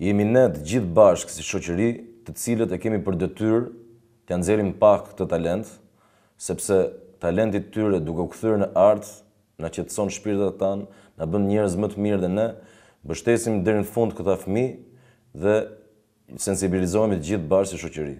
Jemi ne të gjithë bashkë si shoqëri, të cilët e kemi për detyrë t'ia nxjerrim pak këtë talent, sepse talenti i tyre duke u kthyer në art, na qetëson shpirtat tan, na bën njerëz më të mirë dhe ne bështesim deri në fund këta fëmijë dhe sensibilizohemi të gjithë bashkë si shoqëri.